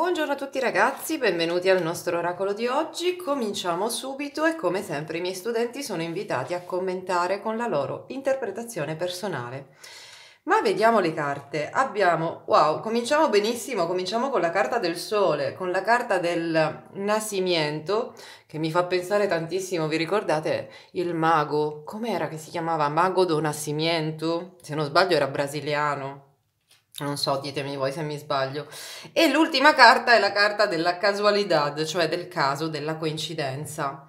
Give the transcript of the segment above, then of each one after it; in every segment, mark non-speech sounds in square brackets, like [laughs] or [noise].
Buongiorno a tutti ragazzi, benvenuti al nostro oracolo di oggi. Cominciamo subito e come sempre i miei studenti sono invitati a commentare con la loro interpretazione personale. Ma vediamo le carte. Abbiamo, wow, cominciamo benissimo, cominciamo con la carta del sole, con la carta del nascimento, che mi fa pensare tantissimo, vi ricordate il mago? Com'era che si chiamava? Mago do Nascimento? Se non sbaglio era brasiliano, non so, ditemi voi se mi sbaglio. E l'ultima carta è la carta della casualità, cioè del caso, della coincidenza.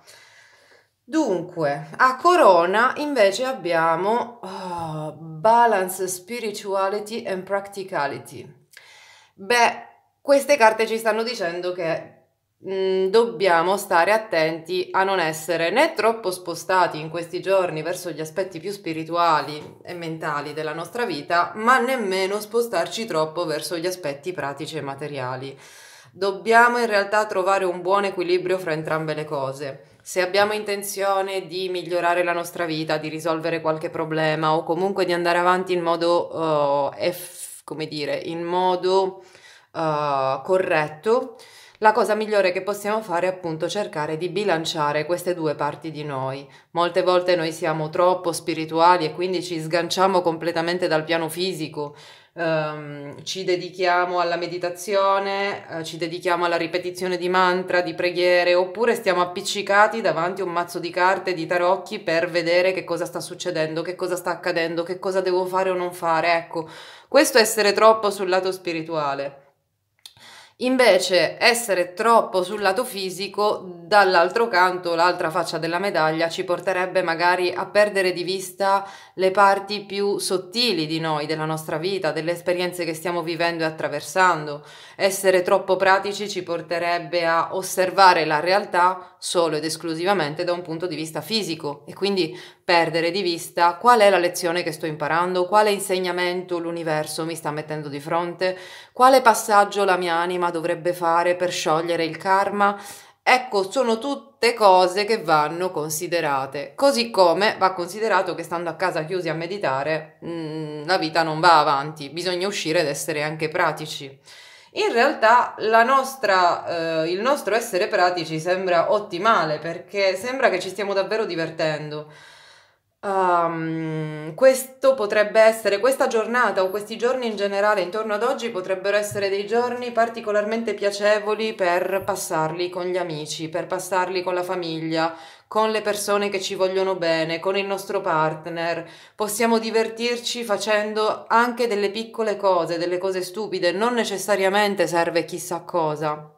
Dunque, a Corona invece abbiamo oh, Balance Spirituality and Practicality. Beh, queste carte ci stanno dicendo che Mm, dobbiamo stare attenti a non essere né troppo spostati in questi giorni verso gli aspetti più spirituali e mentali della nostra vita, ma nemmeno spostarci troppo verso gli aspetti pratici e materiali. Dobbiamo in realtà trovare un buon equilibrio fra entrambe le cose. Se abbiamo intenzione di migliorare la nostra vita, di risolvere qualche problema o comunque di andare avanti in modo, uh, eff, come dire, in modo uh, corretto, la cosa migliore che possiamo fare è appunto cercare di bilanciare queste due parti di noi. Molte volte noi siamo troppo spirituali e quindi ci sganciamo completamente dal piano fisico, Um, ci dedichiamo alla meditazione, uh, ci dedichiamo alla ripetizione di mantra, di preghiere, oppure stiamo appiccicati davanti a un mazzo di carte, di tarocchi per vedere che cosa sta succedendo, che cosa sta accadendo, che cosa devo fare o non fare. Ecco, questo è essere troppo sul lato spirituale. Invece essere troppo sul lato fisico, dall'altro canto, l'altra faccia della medaglia ci porterebbe magari a perdere di vista le parti più sottili di noi, della nostra vita, delle esperienze che stiamo vivendo e attraversando. Essere troppo pratici ci porterebbe a osservare la realtà solo ed esclusivamente da un punto di vista fisico e quindi perdere di vista qual è la lezione che sto imparando, quale insegnamento l'universo mi sta mettendo di fronte, quale passaggio la mia anima dovrebbe fare per sciogliere il karma. Ecco, sono tutte cose che vanno considerate, così come va considerato che stando a casa chiusi a meditare mh, mm, la vita non va avanti, bisogna uscire ed essere anche pratici. In realtà nostra, eh, il nostro essere pratici sembra ottimale perché sembra che ci stiamo davvero divertendo. Um, questo potrebbe essere, questa giornata o questi giorni in generale intorno ad oggi potrebbero essere dei giorni particolarmente piacevoli per passarli con gli amici, per passarli con la famiglia, con le persone che ci vogliono bene, con il nostro partner. Possiamo divertirci facendo anche delle piccole cose, delle cose stupide, non necessariamente serve chissà cosa.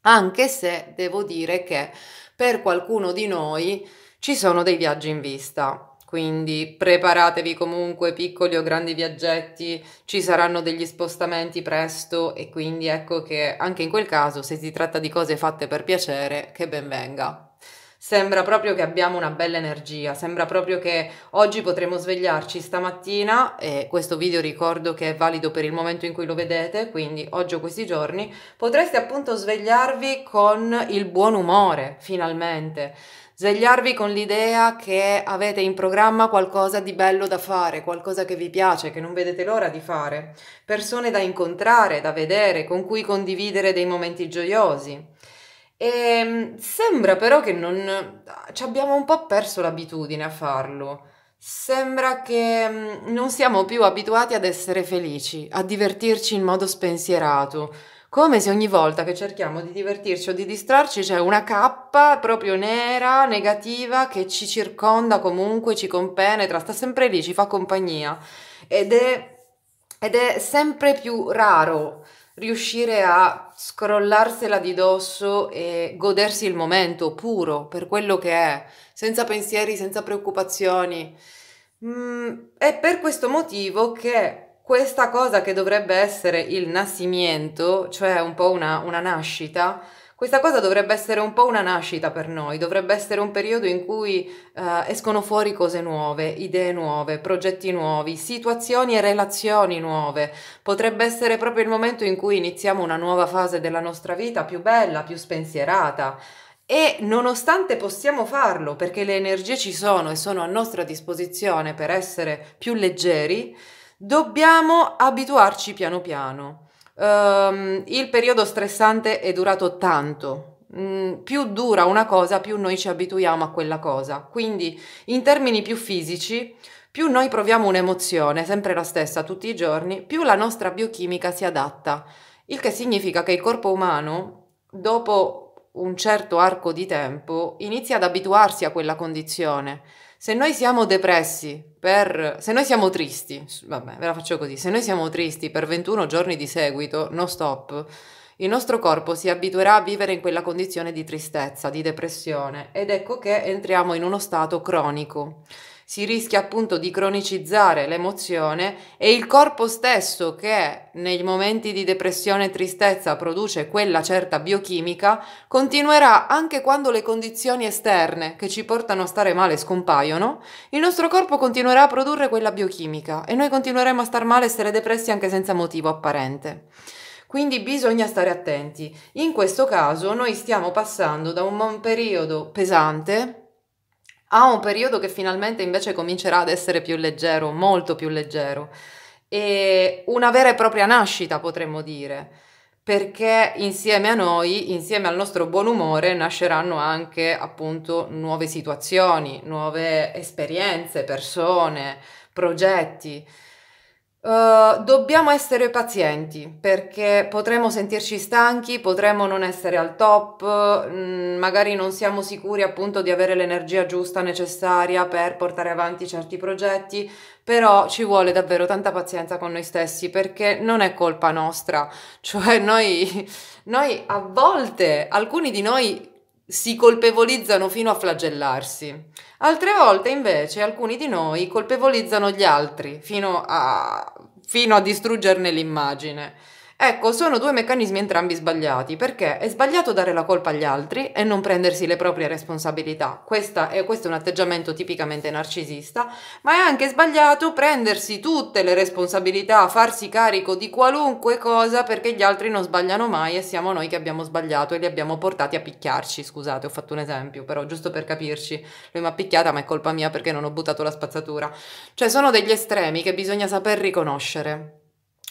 Anche se devo dire che per qualcuno di noi ci sono dei viaggi in vista quindi preparatevi comunque piccoli o grandi viaggetti, ci saranno degli spostamenti presto e quindi ecco che anche in quel caso se si tratta di cose fatte per piacere, che ben venga sembra proprio che abbiamo una bella energia, sembra proprio che oggi potremo svegliarci stamattina e questo video ricordo che è valido per il momento in cui lo vedete, quindi oggi o questi giorni, potreste appunto svegliarvi con il buon umore, finalmente. Svegliarvi con l'idea che avete in programma qualcosa di bello da fare, qualcosa che vi piace, che non vedete l'ora di fare, persone da incontrare, da vedere, con cui condividere dei momenti gioiosi. E ehm, sembra però che non... ci abbiamo un po' perso l'abitudine a farlo. Sembra che mm, non siamo più abituati ad essere felici, a divertirci in modo spensierato, come se ogni volta che cerchiamo di divertirci o di distrarci c'è una cappa proprio nera, negativa, che ci circonda comunque, ci compenetra, sta sempre lì, ci fa compagnia. Ed è ed è sempre più raro riuscire a scrollarsela di dosso e godersi il momento puro per quello che è, senza pensieri, senza preoccupazioni. Mm, è per questo motivo che questa cosa che dovrebbe essere il nascimento, cioè un po' una, una nascita, questa cosa dovrebbe essere un po' una nascita per noi, dovrebbe essere un periodo in cui eh, escono fuori cose nuove, idee nuove, progetti nuovi, situazioni e relazioni nuove. Potrebbe essere proprio il momento in cui iniziamo una nuova fase della nostra vita più bella, più spensierata. E nonostante possiamo farlo, perché le energie ci sono e sono a nostra disposizione per essere più leggeri, dobbiamo abituarci piano piano. Um, il periodo stressante è durato tanto. Mm, più dura una cosa, più noi ci abituiamo a quella cosa. Quindi, in termini più fisici, più noi proviamo un'emozione, sempre la stessa tutti i giorni, più la nostra biochimica si adatta. Il che significa che il corpo umano, dopo un certo arco di tempo, inizia ad abituarsi a quella condizione se noi siamo depressi per... se noi siamo tristi, vabbè, ve la faccio così, se noi siamo tristi per 21 giorni di seguito, non stop, il nostro corpo si abituerà a vivere in quella condizione di tristezza, di depressione ed ecco che entriamo in uno stato cronico si rischia appunto di cronicizzare l'emozione e il corpo stesso che nei momenti di depressione e tristezza produce quella certa biochimica continuerà anche quando le condizioni esterne che ci portano a stare male scompaiono, il nostro corpo continuerà a produrre quella biochimica e noi continueremo a star male e essere depressi anche senza motivo apparente. Quindi bisogna stare attenti. In questo caso noi stiamo passando da un periodo pesante ha un periodo che finalmente invece comincerà ad essere più leggero, molto più leggero. E una vera e propria nascita, potremmo dire, perché insieme a noi, insieme al nostro buon umore, nasceranno anche appunto nuove situazioni, nuove esperienze, persone, progetti. Uh, dobbiamo essere pazienti perché potremmo sentirci stanchi, potremmo non essere al top, mh, mm, magari non siamo sicuri appunto di avere l'energia giusta necessaria per portare avanti certi progetti, però ci vuole davvero tanta pazienza con noi stessi perché non è colpa nostra, [laughs] cioè noi, noi a volte, alcuni di noi si colpevolizzano fino a flagellarsi. Altre volte invece alcuni di noi colpevolizzano gli altri fino a, fino a distruggerne l'immagine. Ecco, sono due meccanismi entrambi sbagliati, perché è sbagliato dare la colpa agli altri e non prendersi le proprie responsabilità, è, questo è un atteggiamento tipicamente narcisista, ma è anche sbagliato prendersi tutte le responsabilità, farsi carico di qualunque cosa perché gli altri non sbagliano mai e siamo noi che abbiamo sbagliato e li abbiamo portati a picchiarci, scusate, ho fatto un esempio, però giusto per capirci, lui mi ha picchiata ma è colpa mia perché non ho buttato la spazzatura. Cioè sono degli estremi che bisogna saper riconoscere.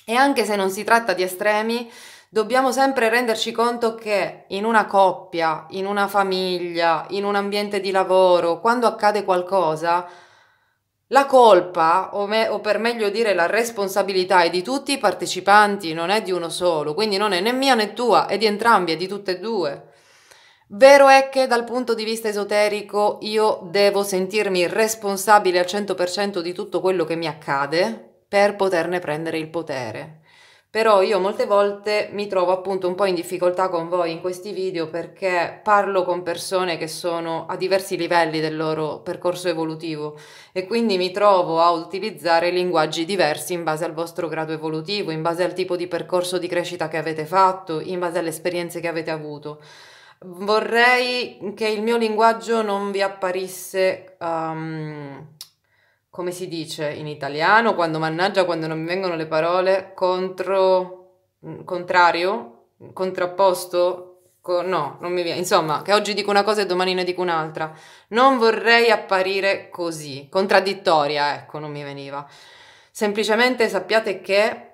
E anche se non si tratta di estremi, dobbiamo sempre renderci conto che in una coppia, in una famiglia, in un ambiente di lavoro, quando accade qualcosa, la colpa, o, me, o, per meglio dire la responsabilità, è di tutti i partecipanti, non è di uno solo, quindi non è né mia né tua, è di entrambi, è di tutte e due. Vero è che dal punto di vista esoterico io devo sentirmi responsabile al 100% di tutto quello che mi accade, per poterne prendere il potere. Però io molte volte mi trovo appunto un po' in difficoltà con voi in questi video perché parlo con persone che sono a diversi livelli del loro percorso evolutivo e quindi mi trovo a utilizzare linguaggi diversi in base al vostro grado evolutivo, in base al tipo di percorso di crescita che avete fatto, in base alle esperienze che avete avuto. Vorrei che il mio linguaggio non vi apparisse um, come si dice in italiano, quando mannaggia, quando non mi vengono le parole, contro, mm, contrario, contrapposto, co- no, non mi viene, insomma, che oggi dico una cosa e domani ne dico un'altra. Non vorrei apparire così, contraddittoria, ecco, non mi veniva. Semplicemente sappiate che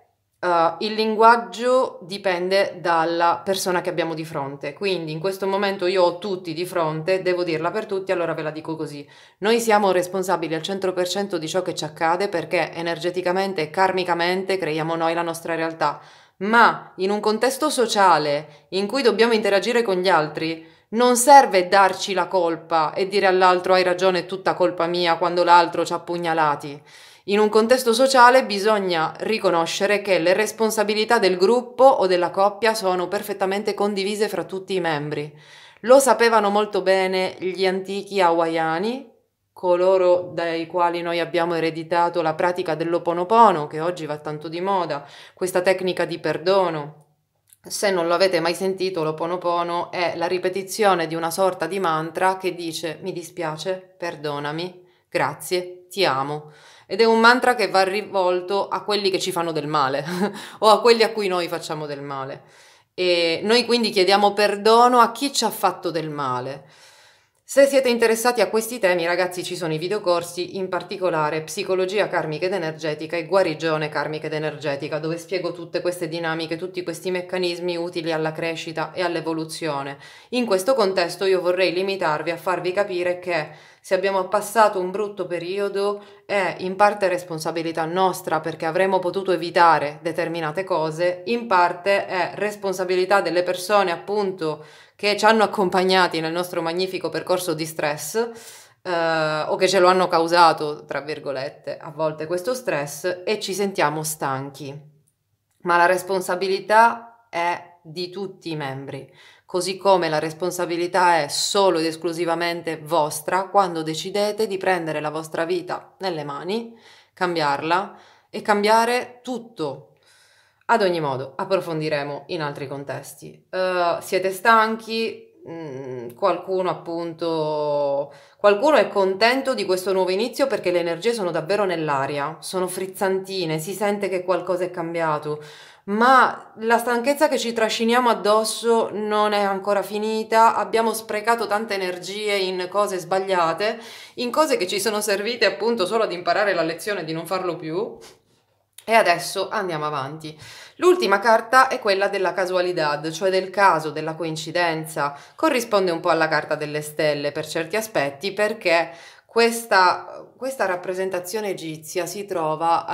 Uh, il linguaggio dipende dalla persona che abbiamo di fronte, quindi in questo momento io ho tutti di fronte, devo dirla per tutti, allora ve la dico così. Noi siamo responsabili al 100% di ciò che ci accade perché energeticamente e karmicamente creiamo noi la nostra realtà, ma in un contesto sociale in cui dobbiamo interagire con gli altri, non serve darci la colpa e dire all'altro hai ragione, è tutta colpa mia quando l'altro ci ha pugnalati. In un contesto sociale bisogna riconoscere che le responsabilità del gruppo o della coppia sono perfettamente condivise fra tutti i membri. Lo sapevano molto bene gli antichi hawaiani, coloro dai quali noi abbiamo ereditato la pratica dell'oponopono, che oggi va tanto di moda, questa tecnica di perdono. Se non l'avete mai sentito, l'oponopono è la ripetizione di una sorta di mantra che dice mi dispiace, perdonami, grazie, ti amo. Ed è un mantra che va rivolto a quelli che ci fanno del male [laughs] o a quelli a cui noi facciamo del male. E noi quindi chiediamo perdono a chi ci ha fatto del male. Se siete interessati a questi temi, ragazzi, ci sono i videocorsi, in particolare Psicologia karmica ed energetica e Guarigione karmica ed energetica, dove spiego tutte queste dinamiche, tutti questi meccanismi utili alla crescita e all'evoluzione. In questo contesto io vorrei limitarvi a farvi capire che se abbiamo passato un brutto periodo è in parte responsabilità nostra perché avremmo potuto evitare determinate cose, in parte è responsabilità delle persone appunto che ci hanno accompagnati nel nostro magnifico percorso di stress. Eh, o che ce lo hanno causato, tra virgolette, a volte questo stress e ci sentiamo stanchi. Ma la responsabilità è di tutti i membri così come la responsabilità è solo ed esclusivamente vostra quando decidete di prendere la vostra vita nelle mani, cambiarla e cambiare tutto. Ad ogni modo, approfondiremo in altri contesti. Uh, siete stanchi, Mm, qualcuno appunto qualcuno è contento di questo nuovo inizio perché le energie sono davvero nell'aria, sono frizzantine, si sente che qualcosa è cambiato, ma la stanchezza che ci trasciniamo addosso non è ancora finita, abbiamo sprecato tante energie in cose sbagliate, in cose che ci sono servite appunto solo ad imparare la lezione di non farlo più e adesso andiamo avanti. L'ultima carta è quella della casualità, cioè del caso, della coincidenza. Corrisponde un po' alla carta delle stelle per certi aspetti perché questa, questa rappresentazione egizia si trova,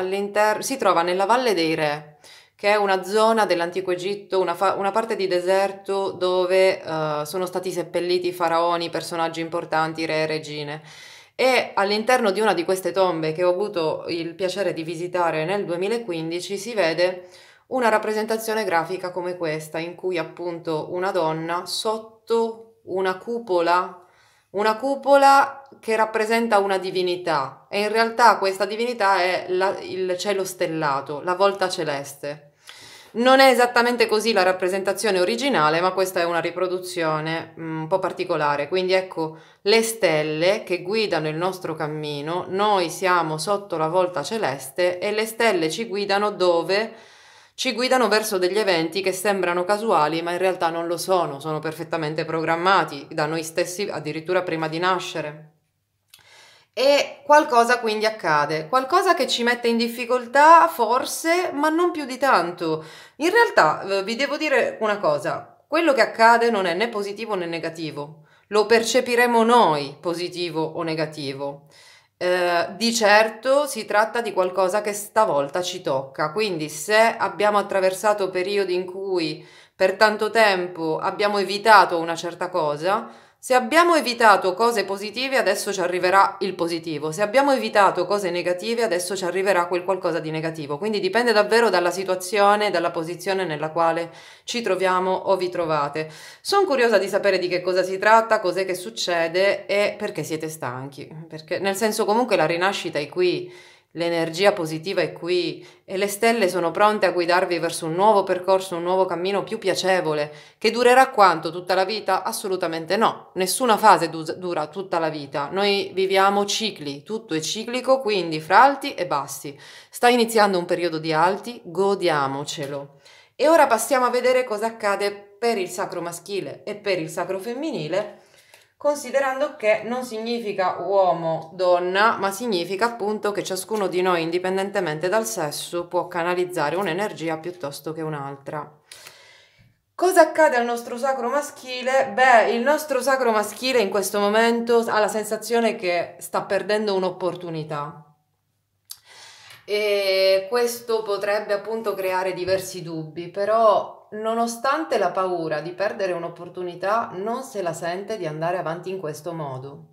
si trova nella Valle dei Re che è una zona dell'antico Egitto, una, una parte di deserto dove uh, sono stati seppelliti faraoni, personaggi importanti, re e regine. E all'interno di una di queste tombe che ho avuto il piacere di visitare nel 2015 si vede una rappresentazione grafica come questa, in cui appunto una donna sotto una cupola, una cupola che rappresenta una divinità e in realtà questa divinità è la, il cielo stellato, la volta celeste. Non è esattamente così la rappresentazione originale, ma questa è una riproduzione mm, un po' particolare. Quindi ecco le stelle che guidano il nostro cammino, noi siamo sotto la volta celeste e le stelle ci guidano dove ci guidano verso degli eventi che sembrano casuali ma in realtà non lo sono, sono perfettamente programmati da noi stessi addirittura prima di nascere. E qualcosa quindi accade, qualcosa che ci mette in difficoltà forse, ma non più di tanto. In realtà eh, vi devo dire una cosa, quello che accade non è né positivo né negativo, lo percepiremo noi positivo o negativo. Eh, di certo si tratta di qualcosa che stavolta ci tocca, quindi se abbiamo attraversato periodi in cui per tanto tempo abbiamo evitato una certa cosa, se abbiamo evitato cose positive, adesso ci arriverà il positivo. Se abbiamo evitato cose negative, adesso ci arriverà quel qualcosa di negativo. Quindi dipende davvero dalla situazione, dalla posizione nella quale ci troviamo o vi trovate. Sono curiosa di sapere di che cosa si tratta, cos'è che succede e perché siete stanchi. Perché, nel senso, comunque, la rinascita è qui L'energia positiva è qui e le stelle sono pronte a guidarvi verso un nuovo percorso, un nuovo cammino più piacevole, che durerà quanto? Tutta la vita? Assolutamente no. Nessuna fase du- dura tutta la vita. Noi viviamo cicli, tutto è ciclico, quindi fra alti e bassi. Sta iniziando un periodo di alti, godiamocelo. E ora passiamo a vedere cosa accade per il sacro maschile e per il sacro femminile considerando che non significa uomo, donna, ma significa appunto che ciascuno di noi, indipendentemente dal sesso, può canalizzare un'energia piuttosto che un'altra. Cosa accade al nostro sacro maschile? Beh, il nostro sacro maschile in questo momento ha la sensazione che sta perdendo un'opportunità. E questo potrebbe appunto creare diversi dubbi, però nonostante la paura di perdere un'opportunità, non se la sente di andare avanti in questo modo.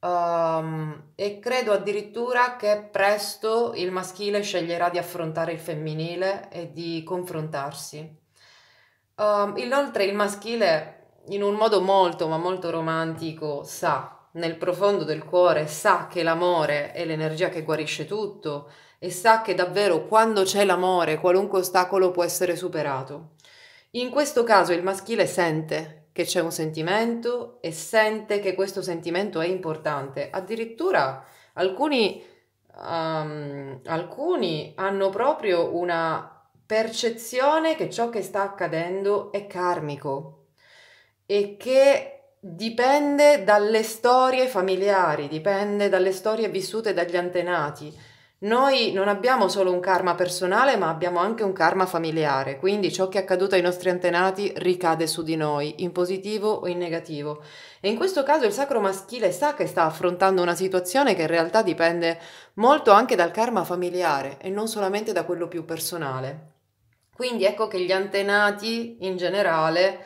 Um, e credo addirittura che presto il maschile sceglierà di affrontare il femminile e di confrontarsi. Um, inoltre il maschile, in un modo molto ma molto romantico, sa, nel profondo del cuore, sa che l'amore è l'energia che guarisce tutto, e sa che davvero quando c'è l'amore qualunque ostacolo può essere superato. In questo caso il maschile sente che c'è un sentimento e sente che questo sentimento è importante. Addirittura alcuni, um, alcuni hanno proprio una percezione che ciò che sta accadendo è karmico e che dipende dalle storie familiari, dipende dalle storie vissute dagli antenati noi non abbiamo solo un karma personale, ma abbiamo anche un karma familiare, quindi ciò che è accaduto ai nostri antenati ricade su di noi, in positivo o in negativo. E in questo caso il sacro maschile sa che sta affrontando una situazione che in realtà dipende molto anche dal karma familiare e non solamente da quello più personale. Quindi ecco che gli antenati in generale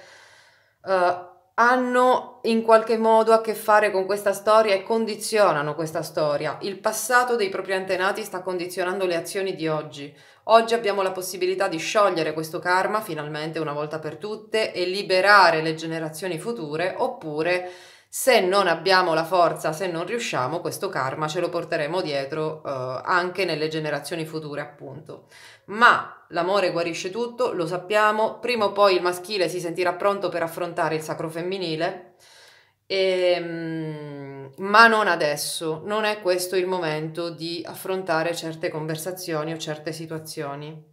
uh, hanno in qualche modo a che fare con questa storia e condizionano questa storia. Il passato dei propri antenati sta condizionando le azioni di oggi. Oggi abbiamo la possibilità di sciogliere questo karma finalmente una volta per tutte e liberare le generazioni future oppure se non abbiamo la forza, se non riusciamo, questo karma ce lo porteremo dietro eh, anche nelle generazioni future, appunto. Ma l'amore guarisce tutto, lo sappiamo, prima o poi il maschile si sentirà pronto per affrontare il sacro femminile. E, ehm, ma non adesso, non è questo il momento di affrontare certe conversazioni o certe situazioni.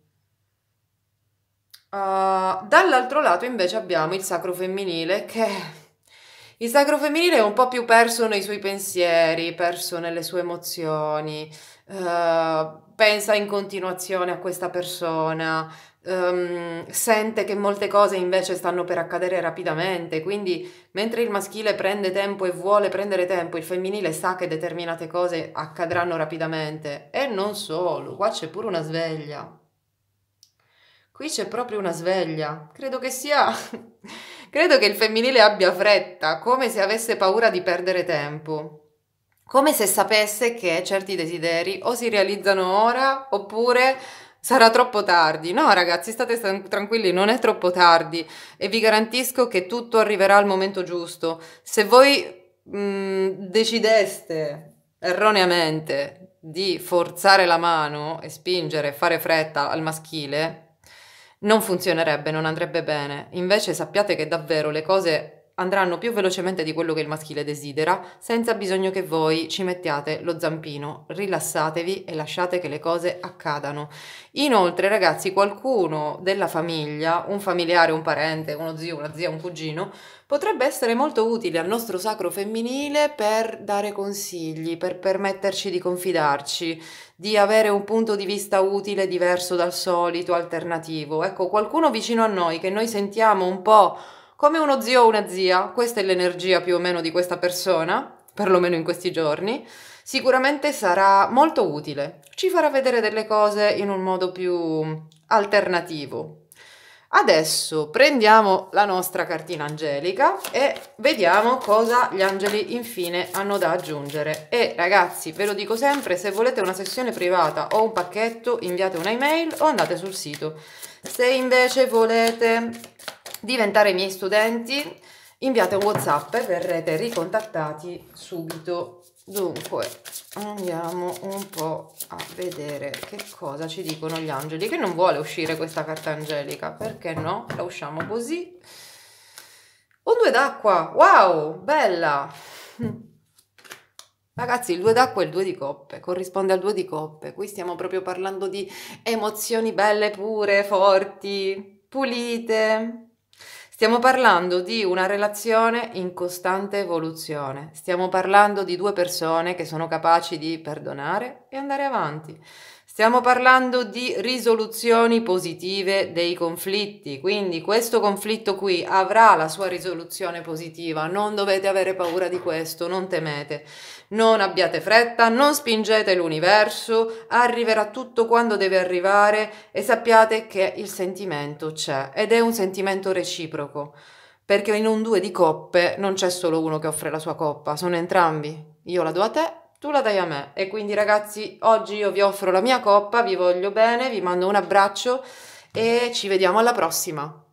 Uh, dall'altro lato invece abbiamo il sacro femminile che il sacro femminile è un po' più perso nei suoi pensieri, perso nelle sue emozioni, uh, pensa in continuazione a questa persona, um, sente che molte cose invece stanno per accadere rapidamente, quindi mentre il maschile prende tempo e vuole prendere tempo, il femminile sa che determinate cose accadranno rapidamente e non solo, qua c'è pure una sveglia. Qui c'è proprio una sveglia, credo che sia... Credo che il femminile abbia fretta, come se avesse paura di perdere tempo. Come se sapesse che certi desideri o si realizzano ora oppure sarà troppo tardi. No, ragazzi, state tranquilli, non è troppo tardi e vi garantisco che tutto arriverà al momento giusto. Se voi mh, mm, decideste erroneamente di forzare la mano e spingere, fare fretta al maschile, non funzionerebbe, non andrebbe bene. Invece sappiate che davvero le cose andranno più velocemente di quello che il maschile desidera, senza bisogno che voi ci mettiate lo zampino. Rilassatevi e lasciate che le cose accadano. Inoltre, ragazzi, qualcuno della famiglia, un familiare, un parente, uno zio, una zia, un cugino, potrebbe essere molto utile al nostro sacro femminile per dare consigli, per permetterci di confidarci di avere un punto di vista utile, diverso dal solito, alternativo. Ecco, qualcuno vicino a noi che noi sentiamo un po' come uno zio o una zia, questa è l'energia più o meno di questa persona, perlomeno in questi giorni, sicuramente sarà molto utile. Ci farà vedere delle cose in un modo più alternativo. Adesso prendiamo la nostra cartina angelica e vediamo cosa gli angeli infine hanno da aggiungere. E ragazzi, ve lo dico sempre, se volete una sessione privata o un pacchetto, inviate un'email o andate sul sito. Se invece volete diventare miei studenti, inviate un WhatsApp e verrete ricontattati subito. Dunque, andiamo un po' a vedere che cosa ci dicono gli angeli, che non vuole uscire questa carta angelica, perché no? La usciamo così. Un due d'acqua, wow, bella! Ragazzi, il due d'acqua è il due di coppe, corrisponde al due di coppe. Qui stiamo proprio parlando di emozioni belle, pure, forti, pulite, Stiamo parlando di una relazione in costante evoluzione, stiamo parlando di due persone che sono capaci di perdonare e andare avanti, Stiamo parlando di risoluzioni positive dei conflitti, quindi questo conflitto qui avrà la sua risoluzione positiva, non dovete avere paura di questo, non temete, non abbiate fretta, non spingete l'universo, arriverà tutto quando deve arrivare e sappiate che il sentimento c'è ed è un sentimento reciproco, perché in un due di coppe non c'è solo uno che offre la sua coppa, sono entrambi, io la do a te tu la dai a me. E quindi ragazzi, oggi io vi offro la mia coppa, vi voglio bene, vi mando un abbraccio e ci vediamo alla prossima.